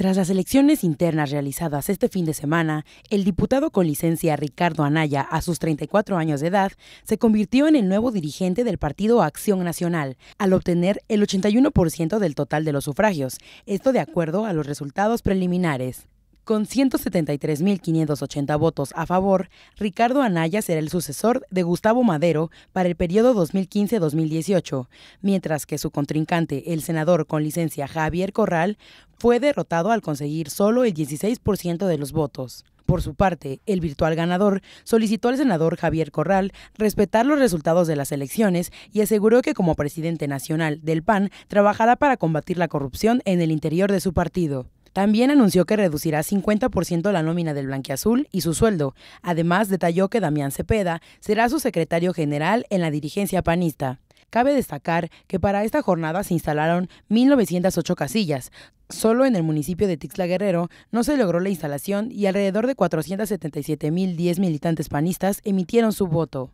Tras las elecciones internas realizadas este fin de semana, el diputado con licencia Ricardo Anaya, a sus 34 años de edad, se convirtió en el nuevo dirigente del partido Acción Nacional, al obtener el 81% del total de los sufragios, esto de acuerdo a los resultados preliminares. Con 173.580 votos a favor, Ricardo Anaya será el sucesor de Gustavo Madero para el periodo 2015-2018, mientras que su contrincante, el senador con licencia Javier Corral, fue derrotado al conseguir solo el 16% de los votos. Por su parte, el virtual ganador solicitó al senador Javier Corral respetar los resultados de las elecciones y aseguró que como presidente nacional del PAN trabajará para combatir la corrupción en el interior de su partido. También anunció que reducirá 50% la nómina del Blanquiazul y su sueldo. Además, detalló que Damián Cepeda será su secretario general en la dirigencia panista. Cabe destacar que para esta jornada se instalaron 1.908 casillas. Solo en el municipio de Tixla Guerrero no se logró la instalación y alrededor de 477.010 militantes panistas emitieron su voto.